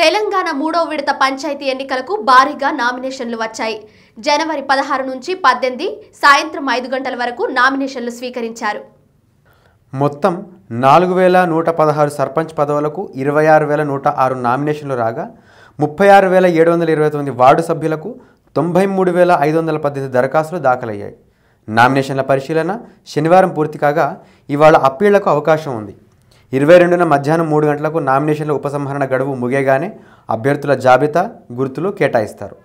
తెలంగాణ మూడో విడత పంచాయతీ ఎన్నికలకు భారీగా నామినేషన్లు వచ్చాయి జనవరి పదహారు నుంచి పద్దెనిమిది సాయంత్రం ఐదు గంటల వరకు నామినేషన్లు స్వీకరించారు మొత్తం నాలుగు వేల నూట పదహారు సర్పంచ్ పదవులకు ఇరవై ఆరు వేల నూట ఆరు నామినేషన్లు రాగా ముప్పై ఆరు వేల ఏడు వందల ఇరవై తొమ్మిది వార్డు సభ్యులకు తొంభై మూడు వేల ఐదు వందల పద్దెనిమిది దరఖాస్తులు దాఖలయ్యాయి నామినేషన్ల పరిశీలన శనివారం పూర్తి కాగా ఇవాళ అప్పీళ్లకు అవకాశం ఉంది ఇరవై రెండున మధ్యాహ్నం మూడు గంటలకు నామినేషన్ల ఉపసంహరణ గడువు ముగేగానే అభ్యర్థుల జాబితా గుర్తులు కేటాయిస్తారు